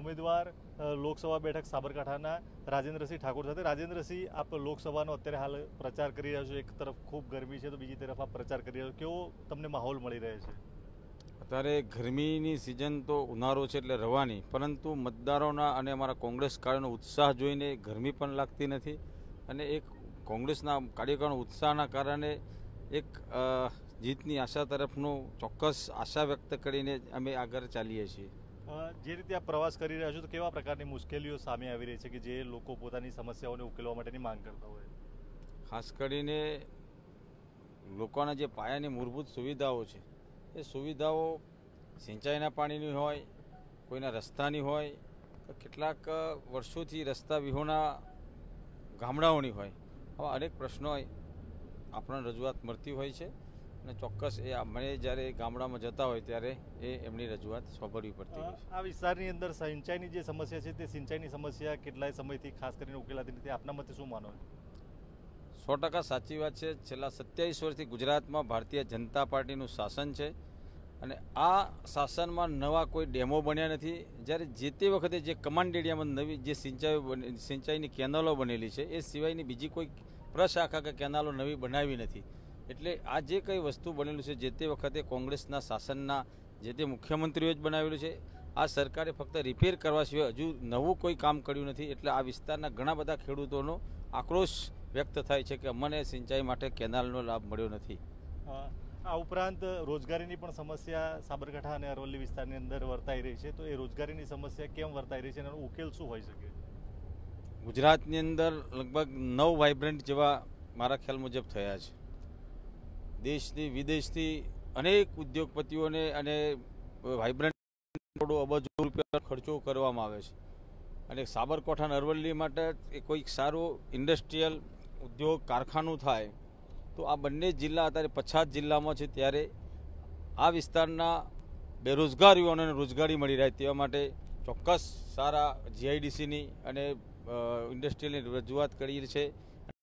ઉમેદવાર લોકસભા બેઠક સાબરકાંઠાના રાજેન્દ્રસિંહ ઠાકોર સાથે રાજેન્દ્રસિંહ આપ લોકસભાનો અત્યારે હાલ પ્રચાર કરી રહ્યા છો એક તરફ ખૂબ ગરમી છે તો બીજી તરફ આપ પ્રચાર કરી રહ્યા છો કેવો તમને માહોલ મળી રહ્યો છે અત્યારે ગરમીની સિઝન તો ઉનાળો છે એટલે રવાની પરંતુ મતદારોના અને અમારા કોંગ્રેસ કાર્યનો ઉત્સાહ જોઈને ગરમી પણ લાગતી નથી અને એક કોંગ્રેસના કાર્યકરોના ઉત્સાહના કારણે એક જીતની આશા તરફનું ચોક્કસ આશા વ્યક્ત કરીને અમે આગળ ચાલીએ છીએ જે રીતે આપ પ્રવાસ કરી રહ્યા છો તો કેવા પ્રકારની મુશ્કેલીઓ સામે આવી રહી છે કે જે લોકો પોતાની સમસ્યાઓને ઉકેલવા માટેની માંગ કરતા હોય ખાસ કરીને લોકોના જે પાયાની મૂળભૂત સુવિધાઓ છે એ સુવિધાઓ સિંચાઈના પાણીની હોય કોઈના રસ્તાની હોય કેટલાક વર્ષોથી રસ્તા વિહોણા ગામડાઓની હોય આવા અનેક પ્રશ્નો આપણને રજૂઆત મળતી હોય છે અને ચોક્કસ એ મને જ્યારે ગામડામાં જતા હોય ત્યારે એ એમની રજૂઆત સાંભળવી પડતી હોય આ વિસ્તારની અંદર સિંચાઈની જે સમસ્યા છે તે સિંચાઈની સમસ્યા કેટલાય સમયથી ખાસ કરીને ઉકેલાતી નથી આપના મતે શું માનો સો ટકા સાચી વાત છે છેલ્લા સત્યાવીસ વર્ષથી ગુજરાતમાં ભારતીય જનતા પાર્ટીનું શાસન છે અને આ શાસનમાં નવા કોઈ ડેમો બન્યા નથી જ્યારે જે તે વખતે જે કમાન્ડ એરિયામાં નવી જે સિંચાઈ સિંચાઈની કેનાલો બનેલી છે એ સિવાયની બીજી કોઈ પ્રશાખા કે કેનાલો નવી બનાવી નથી એટલે આ જે કંઈ વસ્તુ બનેલું છે જે તે વખતે કોંગ્રેસના શાસનના જે તે મુખ્યમંત્રીઓ જ બનાવેલું છે આ સરકારે ફક્ત રિપેર કરવા સિવાય હજુ નવું કોઈ કામ કર્યું નથી એટલે આ વિસ્તારના ઘણા બધા ખેડૂતોનો આક્રોશ વ્યક્ત થાય છે કે અમને સિંચાઈ માટે કેનાલનો લાભ મળ્યો નથી આ ઉપરાંત રોજગારીની પણ સમસ્યા સાબરકાંઠા અને અરવલ્લી વિસ્તારની અંદર વર્તાઈ રહી છે તો એ રોજગારીની સમસ્યા કેમ વર્તાઈ રહી છે એનો ઉકેલ શું હોઈ શકે ગુજરાતની અંદર લગભગ નવ વાઇબ્રન્ટ જેવા મારા ખ્યાલ મુજબ થયા છે દેશથી વિદેશથી અનેક ઉદ્યોગપતિઓને અને વાઇબ્રન્ટ કરોડો અબજો રૂપિયા ખર્ચો કરવામાં આવે છે અને સાબરકાંઠા અરવલ્લી માટે એ કોઈક સારું ઇન્ડસ્ટ્રીયલ ઉદ્યોગ કારખાનું થાય તો આ બંને જિલ્લા અત્યારે પછાત જિલ્લામાં છે ત્યારે આ વિસ્તારના બેરોજગાર યુવાનોને રોજગારી મળી રહે તેવા માટે ચોક્કસ સારા જીઆઈડીસીની અને ઇન્ડસ્ટ્રીયલની રજૂઆત કરી છે